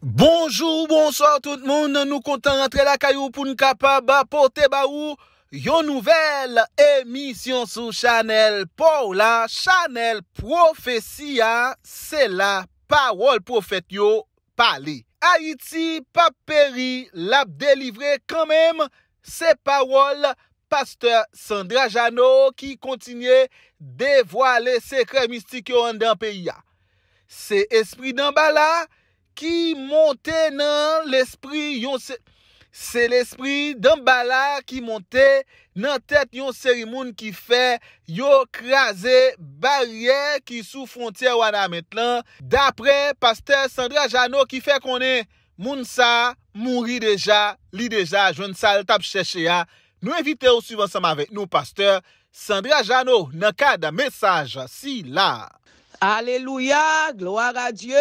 Bonjou, bonsoir tout moun, nou kontan rentre la kayou poun kapa ba pote ba ou yo nouvel emisyon sou chanel pou la chanel profesi ya se la pawol profeti yo pali Haiti, pape Peri l ap delivre kanmem se pawol pasteur Sandra Jano ki kontinye devwale sekre mistik yo an den peyi ya se espri den ba la Ki monte nan l'esprit yon seri... Se l'esprit dan bala ki monte nan tet yon seri moun ki fe yo kraze barye ki sou frontye wana metlan. Dapre pasteur Sandra Jano ki fe konen moun sa moun ri deja, li deja, joun sa l tap cheche ya, nou evite ou suivan sama vek nou pasteur. Sandra Jano nan ka da mesaj si la... Alléluia, gloire à Dieu.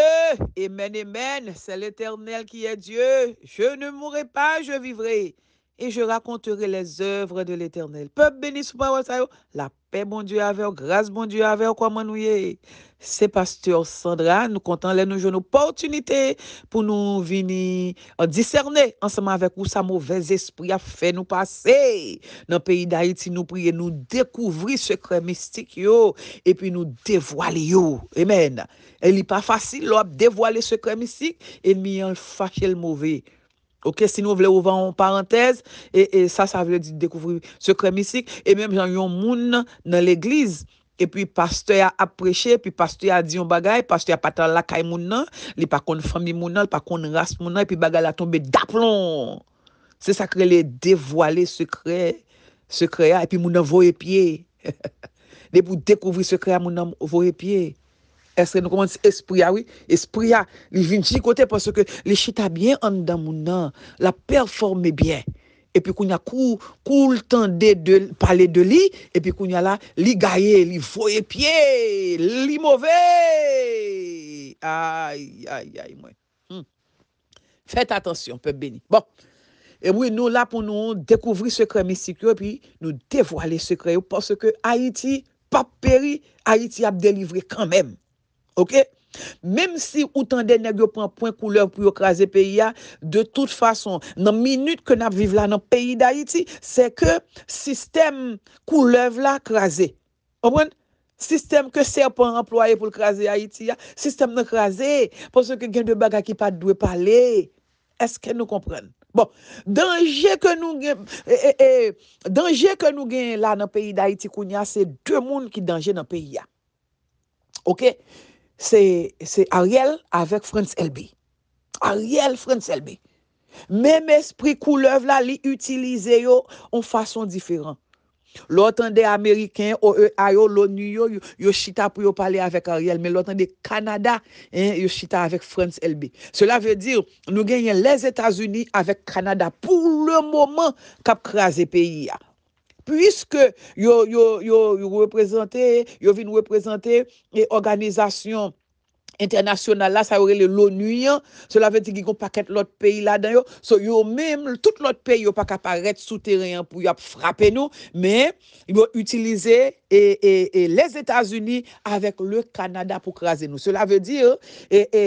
Amen, amen. C'est l'Éternel qui est Dieu. Je ne mourrai pas, je vivrai. Et je raconterai les oeuvres de l'Eternel. Pebbeni sou pa wazayou. La pe bon diyo avè, ou grase bon diyo avè, ou kwa manouye. Se pasteur Sandra, nou kontan lè nou joun ou poutunite, pou nou vini discerne, ansama avek ou sa mouvè espri a fè nou pasey. Nan peyi da iti nou priye, nou dekouvri se kremistik yo, epi nou devoale yo. Emen. El li pa fasil, lop devoale se kremistik, el mi an fache l mouvè. Ok, si nou vle ouvan an parantez, e, e sa sa vle di dekouvri sekre misik, e menm jan yon moun nan l'egliz, e pi pastoy a apreche, e pi pastoy a diyon bagay, pastoy a patan lakay moun nan, li pa kon fami moun nan, li pa kon ras moun nan, e pi bagay la tombe daplon, se sakre li devoale sekre, sekre ya, e pi moun nan vowe pie, de pou dekouvri sekre ya moun nan vowe pie. Espre, nou koman, espre ya, oui, espre ya, li vinti kote, pwese ke li chita bien an dan moun nan, la performe bien, epi koun ya kou, kou l'tan de, de, pale de li, epi koun ya la, li gaye, li foye pie, li mouve, aye, aye, aye mwen, hmm. fete atensyon, pep beni, bon, e mwen nou la pou nou dekouvri sekre mistikyo, epi nou devwa le sekre, pwese ke Haiti, pap peri, Haiti ap delivre kan menm, Ok? Mem si ou tan den ne gyo pon pon koulev pou yo kraze peyi ya, de tout fason, nan minute ke nan vive la nan peyi da iti, se ke sistem koulev la kraze. Omen? Sistem ke ser pon employe pou yo kraze a iti ya, sistem nan kraze, pon se ke gen de baga ki pat dwe pale. Eske nou kompren? Bon, denje ke nou gen la nan peyi da iti koun ya, se dwen moun ki denje nan peyi ya. Ok? Se Ariel avèk Frans LB. Ariel Frans LB. Mèm espri koulev la li utilize yo an fason diferent. Lò tan de Ameriken, e yo ayo lò ni yo, yo chita pou yo pale avèk Ariel. Mèm lò tan de Kanada, yo chita avèk Frans LB. Sò la vè dir nou genyen lèz Etasuni avèk Kanada pou lè momen kap krasè peyi ya. Pwiske yo vin reprezenter e organizasyon internasyonal la, sa yore li l'ONU yan, se la ve di ki kon paket l'ot peyi la dan yo, so yo mem, tout l'ot peyi yo pak aparet sou teryen pou yap frape nou, men, yon utilize, e, e, e, les Etats-Unis, avek le Kanada pou krasi nou, se la ve di, e, e, e,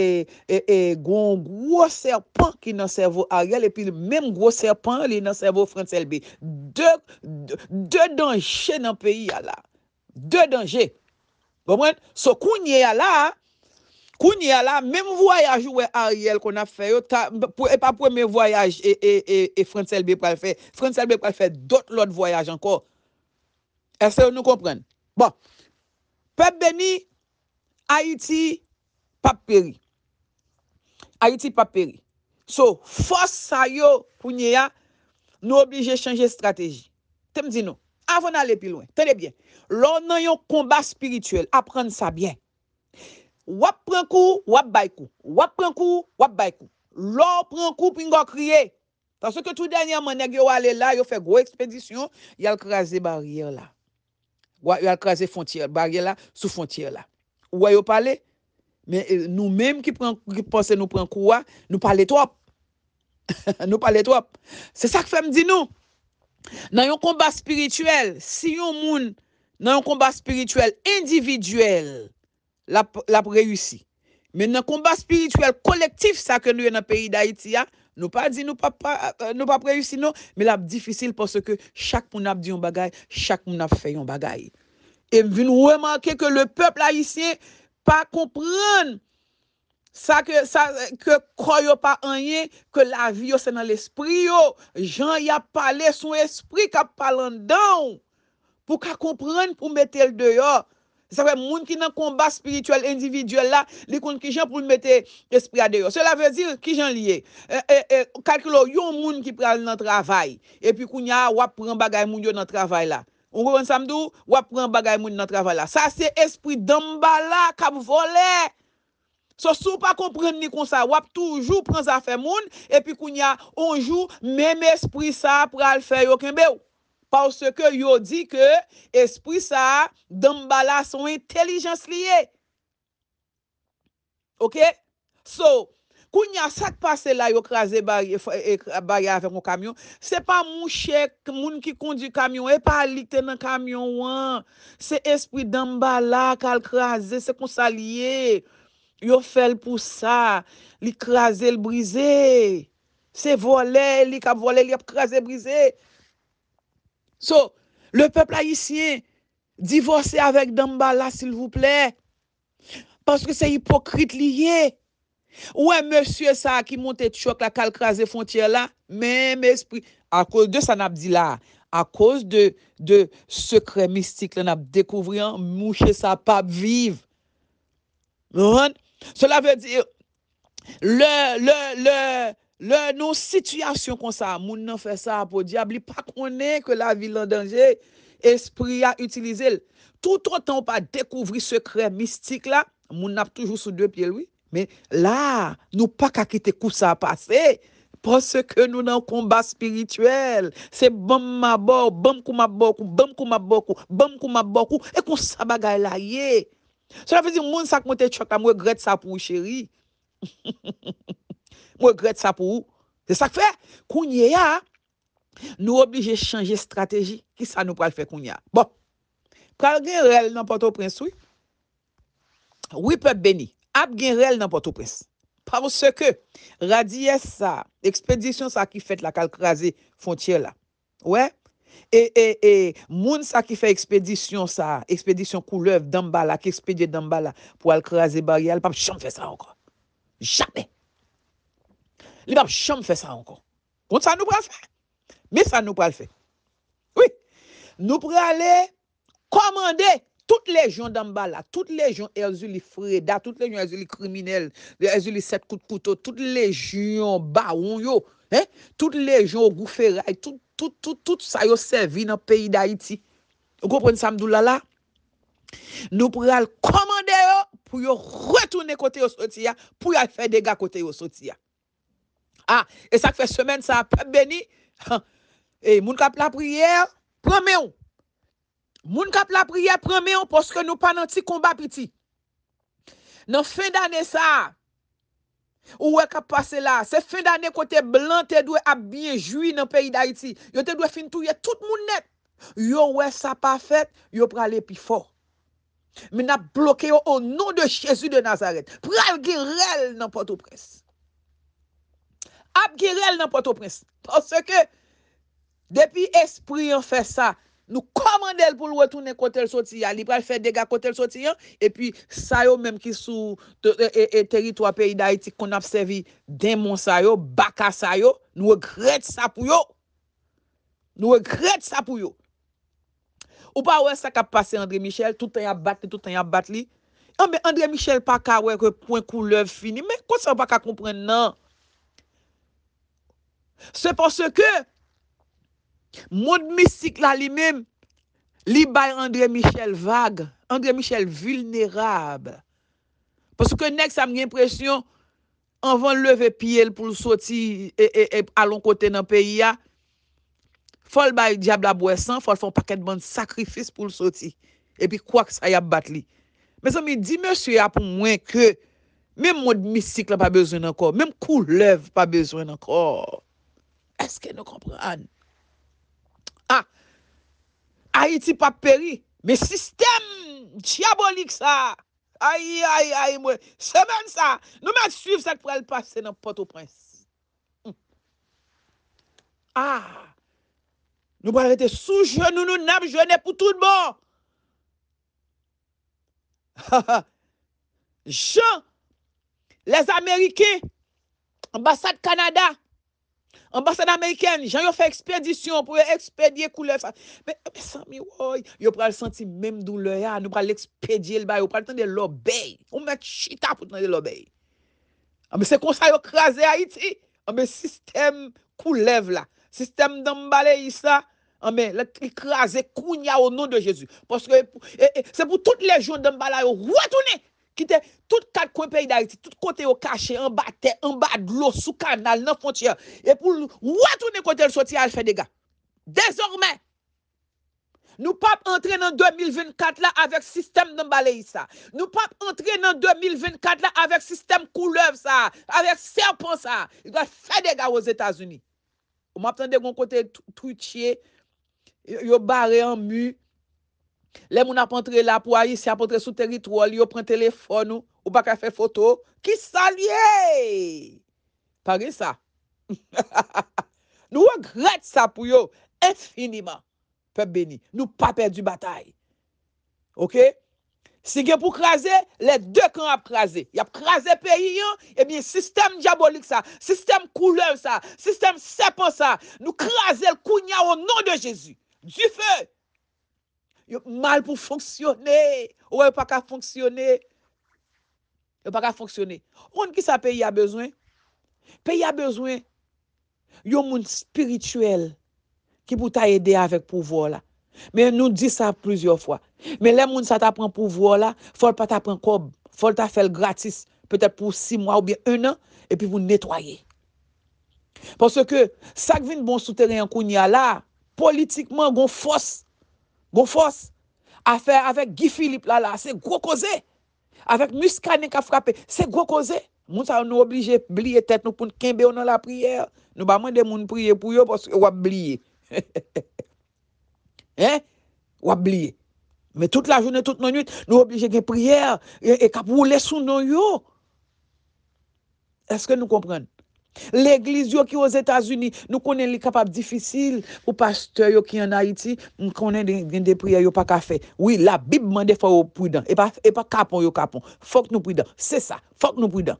e, e, gwen gwo serpant ki nan servo a real, epi men gwo serpant li nan servo fransel bi, de, de, de de denje nan peyi ya la, de denje, so kounye ya la, ha, Kounye la, mèm voyaj ouè e Ariel kon a fè yo, e pa pwè mè voyaj e Fransel Bepal fè, e Fransel Bepal fè dot lot voyaj anko. E se yo nou kompren. Bon, pep beni, Haiti pa peri. Haiti pa peri. So, fòs sa yo, kounye ya, nou oblije chanje strategi. Te mdi nou, avon ale pi lwen, tene bien, lò nan yon komba spirituel, apren sa bien. Wap pran kou, wap bay kou. Wap pran kou, wap bay kou. Lò pran kou, pin gwa kriye. Tansè ke tout danyan mwenè gwe wale la, yo fè gwe ekspedisyon, yal kreze barye la. Yal kreze fontye, barye la, sou fontye la. Woy yo pale? Men eh, nou mèm ki pense nou pran kou wè, nou pale trop. Nou pale trop. Se sa k fe mdi nou. Nan yon kombat spirituel, si yon moun nan yon kombat spirituel individuel, l ap reyousi. Men nan komba spirituel kolektif sa ke nou yon an peyi da iti ya, nou pa di nou pa preyousi euh, nou, men l ap difisil pwoske chak moun ap di yon bagay, chak moun ap fe yon bagay. E m vin wè manke ke le pepl a iti, pa kompran, sa ke kroyo pa anye, ke la vi yo se nan l espri yo, jan yap pale sou espri, pou ka kompran pou metel deyo, Sa fè moun ki nan kombat sprituel, individuel la, li kon ki jen pou mwete espri ade yo. Sela ve zir ki jen liye. Euh, Kalkilo, euh, euh, yon moun ki pran nan travay, epi koun ya wap pran bagay moun yo nan travay la. On gwen samdou, wap pran bagay moun nan travay la. Sa se espri damba la, kab vole. So sou pa kompren ni kon sa, wap toujou pran zafè moun, epi koun ya onjou, mèm espri sa pral fè yo kenbe yo. Parse ke yo di ke espri sa dambala son entelijans liye. Ok? So, kounya sak pase la yo kraze baye avè moun kamyon, se pa moun chèk, moun ki kondi kamyon, e pa li tè nan kamyon wan. Se espri dambala kal kraze, se konsa liye. Yo fel pou sa li kraze l brize. Se vole li kap vole li ap kraze brize. Ok? So, le pepe la yisye, divose avèk dambala, s'il vous plè, paske se hipokrite liye. Ouè, monsie sa ki monte tchok la kal krasè fontye la, mèm espri, a kòz de sa nap di la, a kòz de sekre mistik la nap, dekouvri an mouchè sa pap viv. Rwant, sè la vè dir, le, le, le, Le nou situasyon kon sa, moun nan fe sa po diable, li pa konen ke la vilan denje, espri a utilize l. Tout an tan ou pa dekouvri sekret mistik la, moun nap toujou sou dwe pye lwi, men la nou pa kakite kou sa pase, pose ke nou nan konba spirituel, se bom mabok, bom kou mabok, bom kou mabok, bom kou mabok, e kon sa bagay la ye. Se la fezi moun sa konte chok la mwe gret sa pou cheri. Regret sa pou ou? Se sa kfe, kounye ya. Nou oblije chanje strategi ki sa nou pral fe kounye ya. Bon. Kal gen rel nan poto prensou. Ou pe beni. Ap gen rel nan poto prens. Parse ke radye sa, ekspedisyon sa ki fet la kal kreaze fontye la. Ouè? E, e, e, moun sa ki fe ekspedisyon sa, ekspedisyon koulev damba la, ki ekspedye damba la pou al kreaze bari al. Pam chan fe sa ankon. Jamè. Li bab chanm fè sa ankon. Kont sa nou pral fè? Mi sa nou pral fè? Oui. Nou pral komande tout le jyon dan ba la. Tout le jyon erzou li freda. Tout le jyon erzou li kriminel. Erzou li set kout kouto. Tout le jyon ba woun yo. Tout le jyon ou gou fè ray. Tout sa yo servin an peyi da iti. Ou kou pren samdou la la? Nou pral komande yo pou yo retounen kote yo soti ya. Pou yo fè dega kote yo soti ya. Ha, e sa kfe semen sa pep beni, e moun kap la priyer, promeyon. Moun kap la priyer, promeyon, poske nou panant si kombap iti. Nan fin d'ane sa, ou we kap pase la, se fin d'ane kote blan, te dwe ap bienjoui nan peyi da iti, yo te dwe fin touye tout moun net. Yo we sa pafet, yo prale pi fo. Mi na bloke yo ou nou de Chezu de Nazaret. Prale girel nan poto presi. ap girel nan potoprens. Pase ke, depi esprion fè sa, nou komandel pou lwetounen kote lsotiyan, li pral fè dega kote lsotiyan, epi sayo menm ki sou euh, euh, euh, teri to apè idayitik kon apsevi den monsayo, baka sayo, nou e gred sa pou yo. Nou e gred sa pou yo. Ou pa wè sa ka pase André Michel, toutan yabat li, toutan yabat li. Anbe André Michel pa ka wè kwen kou lèv fini, men kwa sa wè pa ka kompren nan Se por se ke Moun mistik la li mem Li bay André Michel vague André Michel vulnerable Por se ke nek sa mwen gen presyon Anvan leve piye l pou l soti E alon kote nan peyi ya Fol bay diable abwesan Fol fon paket ban sakrifis pou l soti E pi kwa ksa ya bat li Me zan mi di monsi ya pou mwen ke Mem moun mistik la pa bezwen anko Mem kou lev pa bezwen anko Eske nou kompre an? Ha! Haiti pa peri. Me sistem diabolik sa. Ay, ay, ay mwen. Se men sa. Nou mwen suiv sa pou el pase nan pote ou prens. Ha! Nou mwen rete sou je nou nou nab je ne pou tout bon. Je, les Ameriké, ambassade Kanada, Ambassade Ameriken, jan yo fè ekspedisyon pou yo ekspedye koulef. Mè, mè, sami woy, yo pral senti mèm doulo ya, nou pral ekspedye lba, yo pral tende l'obey. Ou mè chita pral tende l'obey. Ah, mè, se konsa yo krasè Haiti, ah, mè, sistem koulef la, sistem dambalè yisa, ah, mè, lè krasè kounya o nou de Jezu. Poske, e, e, se pou tout lè joun dambalè yo wè toune. Kite, tout kat kwen pey da iti, tout kote yo kache, en bat, te, en bat, glos, sou kanal, nan fontyen. E pou watounen kote yon soti al fedega. Dezormen, nou pap entre nan 2024 la avek sistem nan bale yisa. Nou pap entre nan 2024 la avek sistem koulev sa, avek serpon sa. Yon fè dega wos Etasuni. Mw apten de yon kote trutye, yon bare an mu. Le moun ap antre la pou a yisi, ap antre sou teritro, li yo pren telefon ou bak a fe foto, ki sa liye? Pari sa? Nou wak gret sa pou yo, etfiniman, pep beni, nou pa perdi batay. Ok? Si gen pou krasi, eh le dek an ap krasi. Yap krasi peyi yon, ebi, sistem diabolik sa, sistem koulev sa, sistem sepon sa, nou krasi el kounya ou nan de Jezu. Du fe! Yo mal pou fonksyonè. Ouè, e yo pa ka fonksyonè. Yo pa ka fonksyonè. Onde ki sa peyi a bezwen? Peyi a bezwen, yo moun spirituel ki pou ta edè avèk pou vò la. Men nou di sa plouzyò fwa. Men le moun sa ta pran pou vò la, fol pa ta pran kob, fol ta fel gratis, petèp pou 6 mwa ou biè 1 an, e pi pou netwoyè. Ponso ke, sak vin bon souterè yon koun ya la, politikman gon fòs Gon fos, afer avèk Gifilip lala, se gwo koze. Avèk muska nen ka frape, se gwo koze. Moun sa nou oblije blye tèt nou poun kenbe ou nan la priyer. Nou ba mwen de moun priye pou yo, wap blye. Hein? Wap blye. Mè tout la jounè, tout nou nuit, nou oblije gen priyer. E, e kap wou lesoun nou yo. Eske nou kompren? L'Eglise yo ki yo aux Etats-Unis, nou konen li kapab difisil. Ou pasteur yo ki en Haiti, nou konen gen de priya yo pa kafe. Oui, la Bible mande fwa yo prudan. E pa kapon yo kapon. Fok nou prudan. Se sa, fok nou prudan.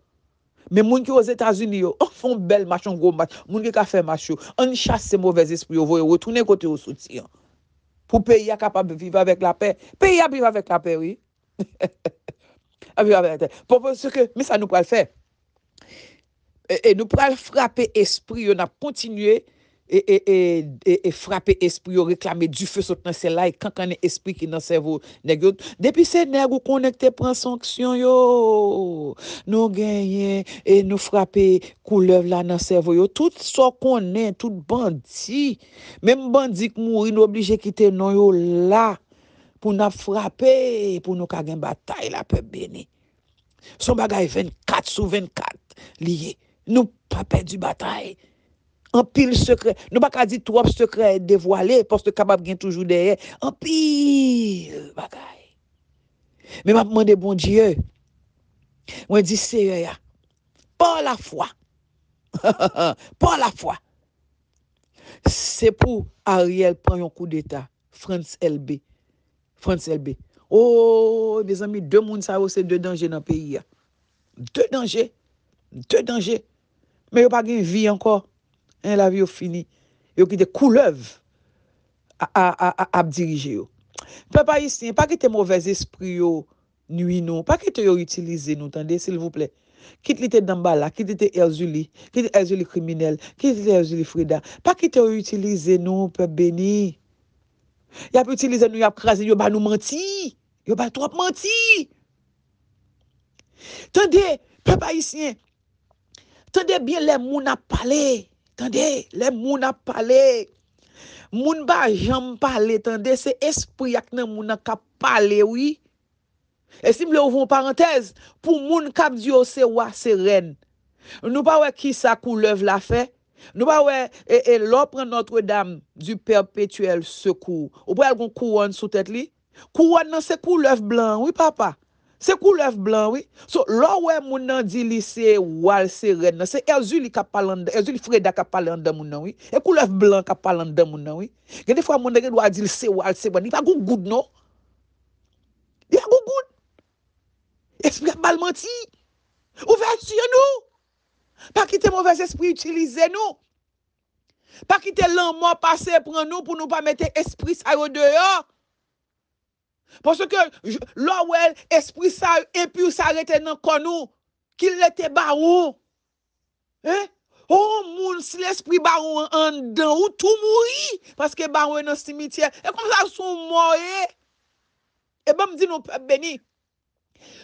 Men moun ki yo aux Etats-Unis yo, an fon bel machon, gwo machon. Moun ki yo kafe machon. An chase se mouvez espri yo, voye wotounen kote yo soti an. Pou peyi a kapab vive avèk la pe. Peyi a vive avèk la pe, oui. A vive avèk la pe. Pou peyi a vive avèk la pe. E, e nou pral frapè espri yo na kontinye e, e, e frapè espri yo reklamè du fè sot nan sè la e kankanè espri ki nan sèvo negyon. Depi sè nèg ou konèk te pran sanksyon yo nou genyen e nou frapè koulev la nan sèvo yo tout so konè, tout bandi mèm bandi k mouri nou oblije kite nan yo la pou nan frapè pou nou kagen batay la pèmbe ni. Son bagay 24 sou 24 liye. Nou pape du bataye. An pil sekre. Nou baka di tou ap sekre devwale. Poste kabab gen toujou deye. An pil bagaye. Men map mwande bon diye. Mwen di seye ya. Pon la fwa. Pon la fwa. Se pou Ariel pren yon kou d'eta. France LB. Oh, des ami, de moun sa yo se de dange nan peyi ya. De dange. De dange. men yo pa gen vi anko, en la vi yo fini, yo ki te koulev, a ap dirije yo. Pe pa yi sin, pa ki te mouvez espri yo, nui nou, pa ki te yo utilize nou, tande, sile vouple, ki te li te dambala, ki te te erzuli, ki te erzuli kriminel, ki te te erzuli freda, pa ki te yo utilize nou, pe beni, ya pe utilize nou, ya prezi, yo ba nou manti, yo ba trop manti, tande, pe pa yi sin, Tande bien le moun ap pale, tande, le moun ap pale. Moun ba jam pale, tande, se espri ak nan moun ak ap pale, oui. Estim le ouvon parantez, pou moun kap diyo se wa seren. Nou ba we ki sa kou lev la fe, nou ba we e lopre Notre Dame du Perpetuel Sekou. Ou pou el goun kou wan sou tete li, kou wan nan se kou lev blan, oui papa. Se koulef blan wè, so lò wè moun nan di li se wal, se ren nan, se erzul li kapal an dan, erzul li freda kapal an dan moun nan wè, e koulef blan kapal an dan moun nan wè, geni fwa moun nan geni lwa di li se wal, se ban, yi pa gougoud nou. Yi pa gougoud. Esprit a balmenti. Ouvert si an nou. Pa kite mouves espri utilize nou. Pa kite lanman pase pran nou pou nou pa mette espri sayo deyon. Ponso ke lo wel espri sa e pi ou sa rete nan kon ou Ki lete ba ou Ou moun si l'espri ba ou an dan ou tout mou yi Paske ba ou nan simitye E kon sa sou mou ye E bom di nou pep beni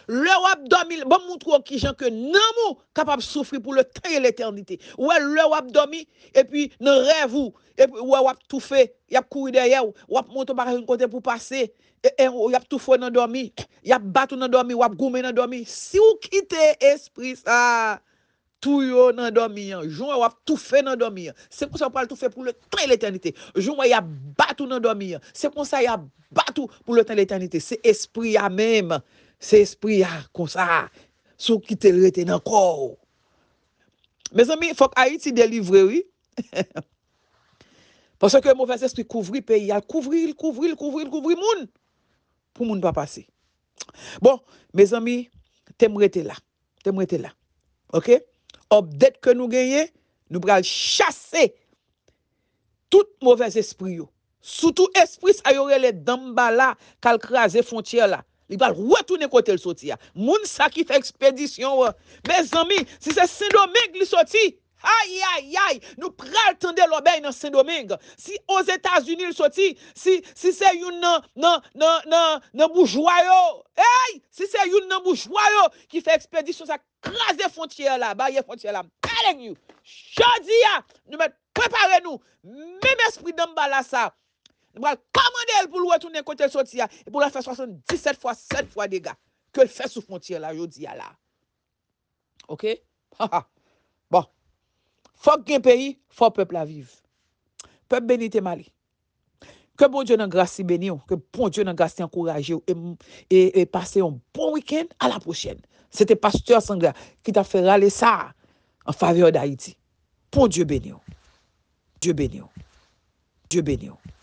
Le wap domi Bom moutro ki jan ke nan mou kapap soufri pou le teye l'eternite Ou el le wap domi E pi nan rev ou Ou el wap toufe Yap kou yi daye Ou ap moutro paray yon kote pou pase E, e, y ap toufou nan dormi. Y ap batou nan dormi. Wap goume nan dormi. Si ou kite espri sa. Tou yo nan dormi. Jou wap toufou nan dormi. Se pou sa wap toufou pou le ten l'eternite. Jou wap batou nan dormi. Se pou sa wap batou pou le ten l'eternite. Se espri ya mèm. Se espri ya konsa. Si ou kite l'eternite nan kòw. Mez ami, fok ayit si delivre wè. Ponso ke mou vese espri kouvri pe yal. Kouvri, kouvri, kouvri, kouvri moun. pou moun pa pase. Bon, me zami, tem rete la. Tem rete la. Ok? Obdet ke nou geye, nou pral chase tout mouvez espri yo. Soutou espri sayorele damba la, kal kre aze fontye la. Li pral wotou ne kote l soti ya. Moun sa ki fè ekspedisyon wè. Me zami, si se sen do mèk li soti, Aye, aye, aye, nou pral tende l'obey nan Saint-Domingue. Si os Etats-Unis l'soti, si se yon nan, nan, nan, nan, nan boujwayo. Aye, si se yon nan boujwayo ki fe ekspedisyons a kras de fontyer la, ba ye fontyer la. Mpare yon, jodi ya. Nou men, prepare nou, meme esprit nan mba la sa. Nou men, komande el pou lwetounen kote lsoti ya. El pou lwetounen 17 fwa, 7 fwa dega. Ke l fè sou fontyer la, jodi ya la. Ok? Fòk gen peyi, fòk pèp la viv. Pèp benite mali. Kè bon Diyo nan grasi beni ou. Kè bon Diyo nan grasi te ankoraje ou. E, e pase yon bon wikend a la pochene. Sete pasteur sangra ki ta fè rale sa. An fave ou da iti. Pon Diyo beni ou. Diyo beni ou. Diyo beni ou.